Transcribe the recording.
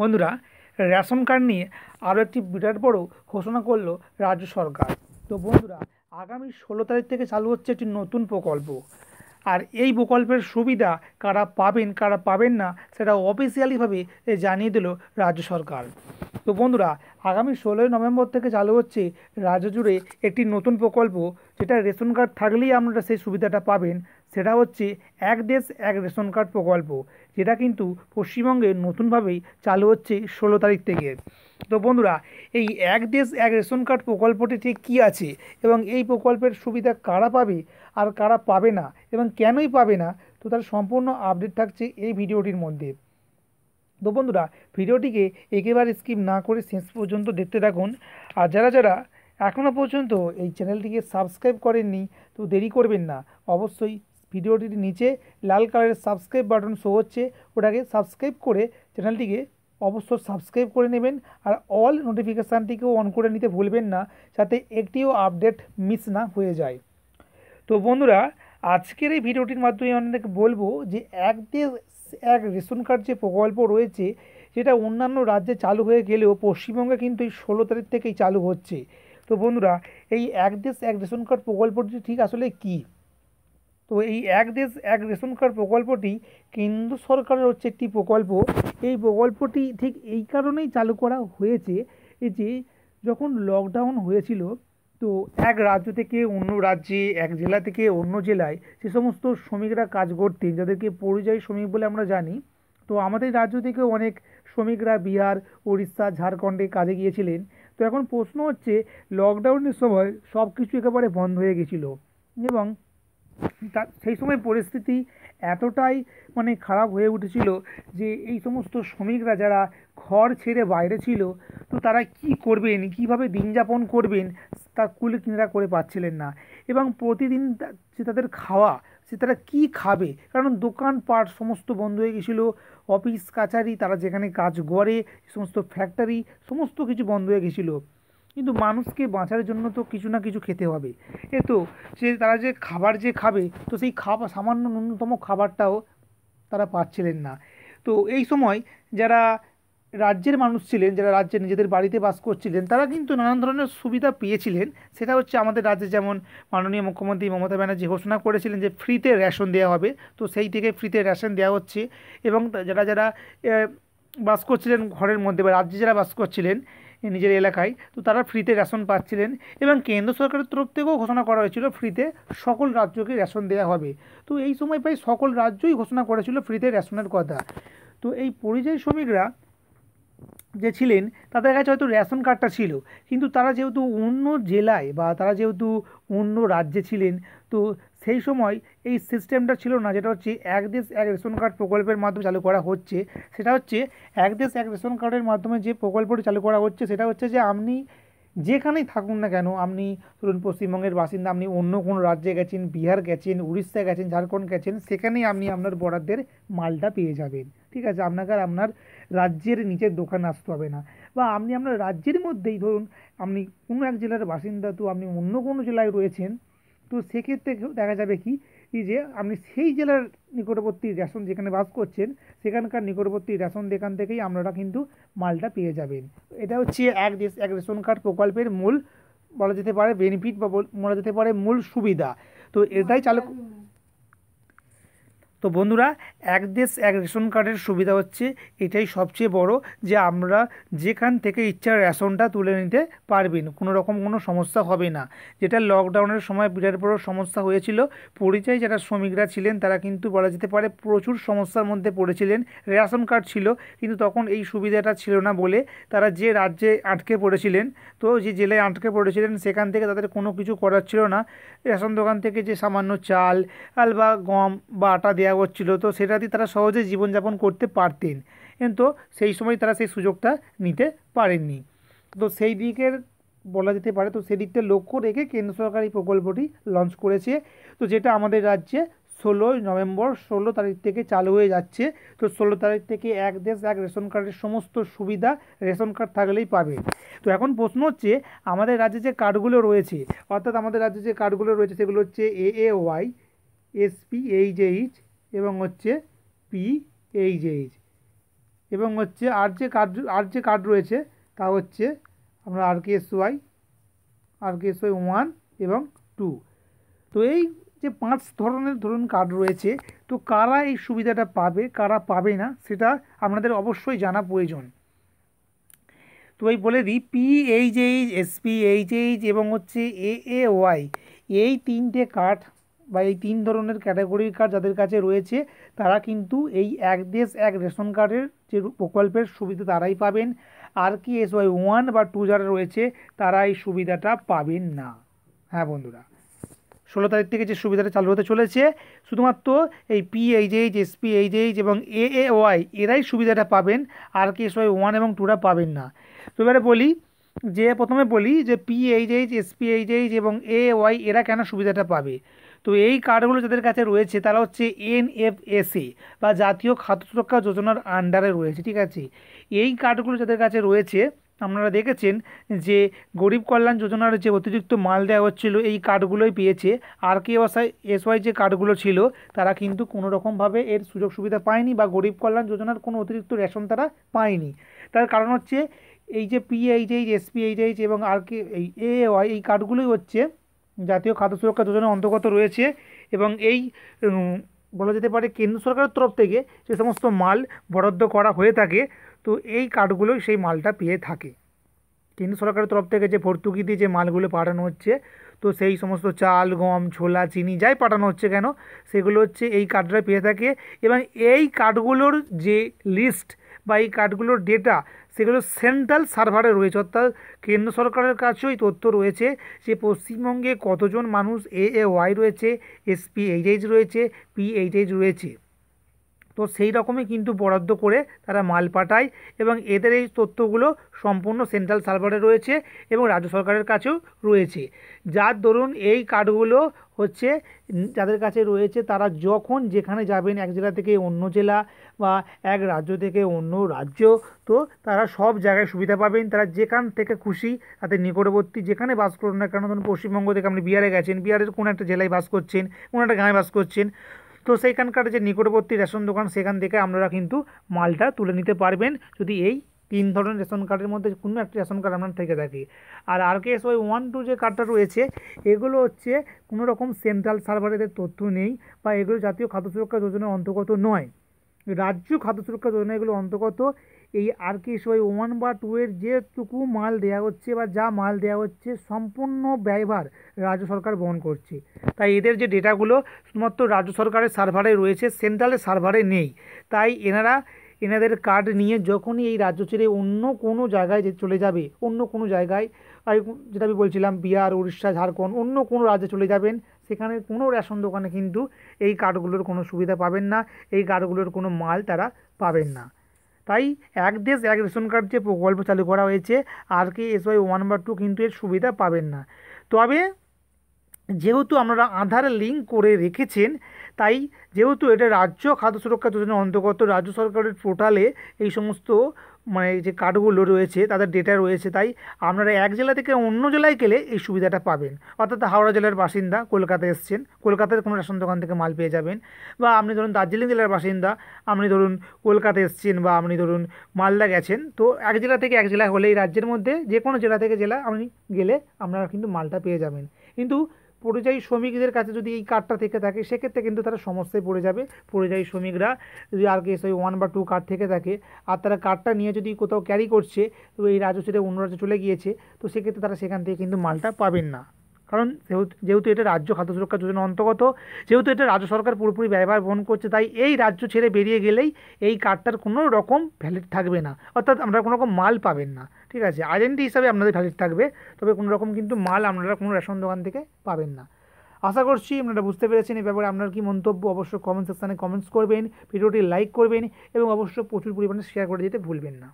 বন্ধুরা ration card নিয়ে আরও একটি বিরাট বড় ঘোষণা করলো রাজ্য সরকার তো বন্ধুরা আগামী ষোলো তারিখ থেকে চালু হচ্ছে একটি নতুন প্রকল্প আর এই প্রকল্পের সুবিধা কারা পাবেন কারা পাবেন না সেটা অফিসিয়ালিভাবে জানিয়ে দিল রাজ্য সরকার তো বন্ধুরা আগামী ষোলোই নভেম্বর থেকে চালু হচ্ছে রাজ্য জুড়ে একটি নতুন প্রকল্প যেটা রেশন কার্ড থাকলেই আপনারা সেই সুবিধাটা পাবেন সেটা হচ্ছে এক দেশ এক রেশন কার্ড প্রকল্প যেটা কিন্তু পশ্চিমবঙ্গে নতুনভাবেই চালু হচ্ছে ষোলো তারিখ থেকে তো বন্ধুরা এই এক দেশ এক রেশন কার্ড প্রকল্পটি ঠিক কী আছে এবং এই প্রকল্পের সুবিধা কারা পাবে আর কারা পাবে না এবং কেনই পাবে না তো তার সম্পূর্ণ আপডেট থাকছে এই ভিডিওটির মধ্যে তো বন্ধুরা ভিডিওটিকে একেবারে স্কিপ না করে শেষ পর্যন্ত দেখতে থাকুন আর যারা যারা এখনও পর্যন্ত এই চ্যানেলটিকে সাবস্ক্রাইব করেননি তো দেরি করবেন না অবশ্যই ভিডিওটির নিচে লাল কালারের সাবস্ক্রাইব বাটন শো হচ্ছে ওটাকে সাবস্ক্রাইব করে চ্যানেলটিকে অবশ্য সাবস্ক্রাইব করে নেবেন আর অল নোটিফিকেশানটিকেও অন করে নিতে ভুলবেন না যাতে একটিও আপডেট মিস না হয়ে যায় তো বন্ধুরা আজকের এই ভিডিওটির মাধ্যমে অনেক বলবো যে এক দেশ এক রেশন কার্ড যে প্রকল্প রয়েছে যেটা অন্যান্য রাজ্যে চালু হয়ে গেলেও পশ্চিমবঙ্গে কিন্তু এই ষোলো তারিখ থেকেই চালু হচ্ছে তো বন্ধুরা এই এক দেশ এক রেশন কার্ড প্রকল্পটি ঠিক আসলে কী তো এই এক দেশ এক রেশন কার্ড প্রকল্পটি কেন্দ্র সরকারের হচ্ছে একটি প্রকল্প এই প্রকল্পটি ঠিক এই কারণেই চালু করা হয়েছে যে যখন লকডাউন হয়েছিল তো এক রাজ্য থেকে অন্য রাজ্যে এক জেলা থেকে অন্য জেলায় সে সমস্ত শ্রমিকরা কাজ করতেন যাদেরকে পরিযায়ী শ্রমিক বলে আমরা জানি তো আমাদের রাজ্য থেকে অনেক শ্রমিকরা বিহার উড়িষ্যা ঝাড়খণ্ডে কাজে গিয়েছিলেন তো এখন প্রশ্ন হচ্ছে লকডাউনের সময় সব কিছু একেবারে বন্ধ হয়ে গেছিলো এবং তার সেই সময় পরিস্থিতি এতটাই মানে খারাপ হয়ে উঠেছিল যে এই সমস্ত শ্রমিকরা যারা ঘর ছেড়ে বাইরে ছিল তো তারা কি করবেন কিভাবে দিন যাপন করবেন তা কুল কিনারা করে পাচ্ছিলেন না এবং প্রতিদিন যে তাদের খাওয়া সে তারা কী খাবে কারণ দোকানপাট সমস্ত বন্ধ হয়ে গেছিল অফিস কাছারি তারা যেখানে কাজ করে সমস্ত ফ্যাক্টরি সমস্ত কিছু বন্ধ হয়ে গেছিলো কিন্তু মানুষকে বাঁচার জন্য তো কিছু না কিছু খেতে হবে এ তো সে তারা যে খাবার যে খাবে তো সেই খাবার সামান্য ন্যূনতম খাবারটাও তারা পাচ্ছিলেন না তো এই সময় যারা রাজ্যের মানুষ ছিলেন যারা রাজ্যে নিজেদের বাড়িতে বাস করছিলেন তারা কিন্তু নানান ধরনের সুবিধা পেয়েছিলেন সেটা হচ্ছে আমাদের রাজ্যে যেমন মাননীয় মুখ্যমন্ত্রী মমতা ব্যানার্জি ঘোষণা করেছিলেন যে ফ্রিতে রেশন দেওয়া হবে তো সেই থেকে ফ্রিতে রেশন দেওয়া হচ্ছে এবং যারা যারা বাস করছিলেন ঘরের মধ্যে বা রাজ্যে যারা বাস করছিলেন নিজের এলাকায় তো তারা ফ্রিতে রেশন পাচ্ছিলেন এবং কেন্দ্র সরকারের তরফ থেকেও ঘোষণা করা হয়েছিল ফ্রিতে সকল রাজ্যকে রেশন দেওয়া হবে তো এই সময় প্রায় সকল রাজ্যই ঘোষণা করেছিল ফ্রিতে রেশনের কথা তো এই পরিযায়ী শ্রমিকরা যে ছিলেন তাদের কাছে হয়তো রেশন কার্ডটা ছিল কিন্তু তারা যেহেতু অন্য জেলায় বা তারা যেহেতু অন্য রাজ্যে ছিলেন তো সেই সময় এই সিস্টেমটা ছিল না যেটা হচ্ছে এক দেশ এক রেশন কার্ড প্রকল্পের মাধ্যমে চালু করা হচ্ছে সেটা হচ্ছে এক দেশ এক রেশন কার্ডের মাধ্যমে যে প্রকল্পটি চালু করা হচ্ছে সেটা হচ্ছে যে আপনি যেখানেই থাকুন না কেন আপনি ধরুন পশ্চিমবঙ্গের বাসিন্দা আপনি অন্য কোনো রাজ্যে গেছেন বিহার গেছেন উড়িষ্যা গেছেন ঝাড়খণ্ড গেছেন সেখানেই আপনি আপনার বরাদ্দের মালটা পেয়ে যাবেন ঠিক আছে আপনাকে আর আপনার রাজ্যের নিচে দোকান আসতে হবে না বা আপনি আপনার রাজ্যের মধ্যেই ধরুন আপনি কোনো এক জেলার বাসিন্দা তো আপনি অন্য কোনো জেলায় রয়েছেন তো সেক্ষেত্রে দেখা যাবে কি যে আপনি সেই জেলার নিকটবর্তী রেশন যেখানে বাস করছেন সেখানকার নিকটবর্তী রেশন দোকান থেকেই আপনারা কিন্তু মালটা পেয়ে যাবেন এটা হচ্ছে এক দেশ এক রেশন কার্ড প্রকল্পের মূল বলা যেতে পারে বেনিফিট বা বলা যেতে পারে মূল সুবিধা তো এটাই চালু তো বন্ধুরা এক দেশ এক রেশন কার্ডের সুবিধা হচ্ছে এটাই সবচেয়ে বড় যে আমরা যেখান থেকে ইচ্ছা রেশনটা তুলে নিতে পারবেন কোনো রকম কোনো সমস্যা হবে না যেটা লকডাউনের সময় বিরাট বড় সমস্যা হয়েছিল পরিযায়ী যারা শ্রমিকরা ছিলেন তারা কিন্তু বলা যেতে পারে প্রচুর সমস্যার মধ্যে পড়েছিলেন রেশন কার্ড ছিল কিন্তু তখন এই সুবিধাটা ছিল না বলে তারা যে রাজ্যে আটকে পড়েছিলেন তো যে জেলায় আটকে পড়েছিলেন সেখান থেকে তাদের কোনো কিছু করার ছিল না রেশন দোকান থেকে যে সামান্য চাল বা গম বা আটা দেওয়া অ্যাওয়ার্ড ছিল তো সেটা দিয়ে তারা সহজে জীবনযাপন করতে পারতেন কিন্তু সেই সময় তারা সেই সুযোগটা নিতে পারেননি তো সেই দিকের বলা যেতে পারে তো সেদিকটা লক্ষ্য রেখে কেন্দ্র সরকার এই প্রকল্পটি লঞ্চ করেছে তো যেটা আমাদের রাজ্যে ষোলোই নভেম্বর ষোলো তারিখ থেকে চালু হয়ে যাচ্ছে তো ষোলো তারিখ থেকে এক দেশ এক রেশন কার্ডের সমস্ত সুবিধা রেশন কার্ড থাকলেই পাবে তো এখন প্রশ্ন হচ্ছে আমাদের রাজ্যে যে কার্ডগুলো রয়েছে অর্থাৎ আমাদের রাজ্যে যে কার্ডগুলো রয়েছে সেগুলো হচ্ছে A A Y SP H H এবং হচ্ছে পি এইচ এইচ এবং হচ্ছে আর যে কার্ড আর যে কার্ড রয়েছে তা হচ্ছে আমরা R K S Y R K S Y one এবং টু তো এই যে পাঁচ ধরনের ধরুন কার্ড রয়েছে তো কারা এই সুবিধাটা পাবে কারা পাবে না সেটা আপনাদের অবশ্যই জানা প্রয়োজন তো এই বলে দিই P H H H H এবং হচ্ছে এ এ ওয়াই এই তিনটে কার্ড বা এই তিন ধরনের ক্যাটাগরির কার্ড যাদের কাছে রয়েছে তারা কিন্তু এই এক দেশ এক রেশন কার্ডের যে প্রকল্পের সুবিধা তারাই পাবেন R K S Y one বা টু যারা রয়েছে তারা এই সুবিধাটা পাবেন না হ্যাঁ বন্ধুরা ষোলো তারিখ থেকে যে সুবিধাটা চালু হতে চলেছে শুধুমাত্র এই পিএইচএইচ এসপিএইচএইচ এবং এ এ ওয়াই এরাই সুবিধাটা পাবেন R K S Y one এবং টুরা পাবেন না তো এবারে বলি যে প্রথমে বলি যে পিএইচএইচ এইচ এবং এ ওয়াই এরা কেন সুবিধাটা পাবে তো এই কার্ডগুলো যাদের কাছে রয়েছে তারা হচ্ছে এনএফএসএ বা জাতীয় খাদ্য সুরক্ষা যোজনার আন্ডারে রয়েছে ঠিক আছে এই কার্ডগুলো যাদের কাছে রয়েছে আপনারা দেখেছেন যে গরিব কল্যাণ যোজনার যে অতিরিক্ত মাল দেওয়া হচ্ছিলো এই কার্ডগুলোই পেয়েছে আর কে ওয়াসাই এসওয়াই যে কার্ডগুলো ছিল তারা কিন্তু কোনো রকমভাবে এর সুযোগ সুবিধা পায়নি বা গরিব কল্যাণ যোজনার কোনো অতিরিক্ত রেশন তারা পায়নি তার কারণ হচ্ছে এই যে পিএইচএইচ এসপিএইচএইচ এবং আর কে এই এ এই কার্ডগুলোই হচ্ছে জাতীয় খাদ্য সুরক্ষা যোজনার অন্তর্গত রয়েছে এবং এই বলা যেতে পারে কেন্দ্র সরকারের তরফ থেকে যে সমস্ত মাল বরাদ্দ করা হয়ে থাকে তো এই কার্ডগুলোই সেই মালটা পেয়ে থাকে কেন্দ্র সরকারের তরফ থেকে যে ভর্তুকি দিয়ে যে মালগুলো পাঠানো হচ্ছে তো সেই সমস্ত চাল গম ছোলা চিনি যাই পাঠানো হচ্ছে কেন সেগুলো হচ্ছে এই কার্ডটা পেয়ে থাকে এবং এই কার্ডগুলোর যে লিস্ট বা এই কার্ডগুলোর ডেটা সেগুলো সেন্ট্রাল সার্ভারে রয়েছে অর্থাৎ কেন্দ্র সরকারের কাছেই তথ্য রয়েছে যে পশ্চিমবঙ্গে কতজন মানুষ এ এ ওয়াই রয়েছে এইচ রয়েছে এইচ রয়েছে তো সেই রকমই কিন্তু বরাদ্দ করে তারা মাল পাঠায় এবং এদের এই তথ্যগুলো সম্পূর্ণ সেন্ট্রাল সার্ভারে রয়েছে এবং রাজ্য সরকারের কাছেও রয়েছে যার দরুন এই কার্ডগুলো হচ্ছে যাদের কাছে রয়েছে তারা যখন যেখানে যাবেন এক জেলা থেকে অন্য জেলা বা এক রাজ্য থেকে অন্য রাজ্য তো তারা সব জায়গায় সুবিধা পাবেন তারা যেখান থেকে খুশি তাদের নিকটবর্তী যেখানে বাস করুন না কেন ধরুন পশ্চিমবঙ্গ থেকে আপনি বিহারে গেছেন বিহারের কোনো একটা জেলায় বাস করছেন কোনো একটা গ্রামে বাস করছেন তো সেইখানকার যে নিকটবর্তী রেশন দোকান সেখান থেকে আপনারা কিন্তু মালটা তুলে নিতে পারবেন যদি এই তিন ধরনের রেশন কার্ডের মধ্যে কোনো একটা রেশন কার্ড আপনার থেকে থাকে আর R K S one two যে কার্ডটা রয়েছে এগুলো হচ্ছে কোনো রকম সেন্ট্রাল সার্ভারেদের তথ্য নেই বা এগুলো জাতীয় খাদ্য সুরক্ষা যোজনার অন্তর্গত নয় রাজ্য খাদ্য সুরক্ষা যোজনা এগুলো অন্তর্গত এই আর কি ওই ওয়ান বা টু এর যেটুকু মাল দেয়া হচ্ছে বা যা মাল দেয়া হচ্ছে সম্পূর্ণ ব্যয়ভার রাজ্য সরকার বহন করছে তাই এদের যে ডেটাগুলো শুধুমাত্র রাজ্য সরকারের সার্ভারে রয়েছে সেন্ট্রালের সার্ভারে নেই তাই এনারা এনাদের কার্ড নিয়ে যখনই এই রাজ্য ছেড়ে অন্য কোনো জায়গায় যে চলে যাবে অন্য কোনো জায়গায় যেটা আমি বলছিলাম বিহার উড়িষ্যা ঝাড়খণ্ড অন্য কোনো রাজ্যে চলে যাবেন সেখানে কোনো রেশন দোকানে কিন্তু এই কার্ডগুলোর কোনো সুবিধা পাবেন না এই কার্ডগুলোর কোনো মাল তারা পাবেন না তাই এক দেশ এক রেশন কার্ড যে প্রকল্প চালু করা হয়েছে R K S Y one বা টু কিন্তু এর সুবিধা পাবেন না তবে যেহেতু আপনারা আধার লিঙ্ক করে রেখেছেন তাই যেহেতু এটা রাজ্য খাদ্য সুরক্ষা যোজনার অন্তর্গত রাজ্য সরকারের পোর্টালে এই সমস্ত মানে যে কার্ডগুলো রয়েছে তাদের ডেটা রয়েছে তাই আপনারা এক জেলা থেকে অন্য জেলায় গেলে এই সুবিধাটা পাবেন অর্থাৎ হাওড়া জেলার বাসিন্দা কলকাতা এসছেন কলকাতার কোনো রেশন দোকান থেকে মাল পেয়ে যাবেন বা আপনি ধরুন দার্জিলিং জেলার বাসিন্দা আপনি ধরুন কলকাতা এসছেন বা আপনি ধরুন মালদা গেছেন তো এক জেলা থেকে এক জেলা হলে এই রাজ্যের মধ্যে যে কোনো জেলা থেকে জেলা আপনি গেলে আপনারা কিন্তু মালটা পেয়ে যাবেন কিন্তু পরিযায়ী শ্রমিকদের কাছে যদি এই কার্ডটা থেকে থাকে সেক্ষেত্রে কিন্তু তারা সমস্যায় পড়ে যাবে পরিযায়ী শ্রমিকরা যদি আর কেস ওই ওয়ান বা টু কার্ড থেকে থাকে আর তারা কার্ডটা নিয়ে যদি কোথাও ক্যারি করছে তো এই রাজ্য ছেড়ে অন্য রাজ্যে চলে গিয়েছে তো সেক্ষেত্রে তারা সেখান থেকে কিন্তু মালটা পাবেন না কারণ যেহেতু এটা রাজ্য খাদ্য সুরক্ষা যোজনার অন্তর্গত যেহেতু এটা রাজ্য সরকার পুরোপুরি ব্যয়ভার বহন করছে তাই এই রাজ্য ছেড়ে বেরিয়ে গেলেই এই কার্ডটার কোনো রকম ভ্যালিড থাকবে না অর্থাৎ আপনারা কোনো রকম মাল পাবেন না ঠিক আছে আইডেন্টি হিসাবে আপনাদের ভ্যালিড থাকবে তবে কোনো রকম কিন্তু মাল আপনারা কোনো রেশন দোকান থেকে পাবেন না আশা করছি আপনারা বুঝতে পেরেছেন এই ব্যাপারে আপনার কি মন্তব্য অবশ্যই কমেন্ট সেকশানে কমেন্টস করবেন ভিডিওটি লাইক করবেন এবং অবশ্যই প্রচুর পরিমাণে শেয়ার করে দিতে ভুলবেন না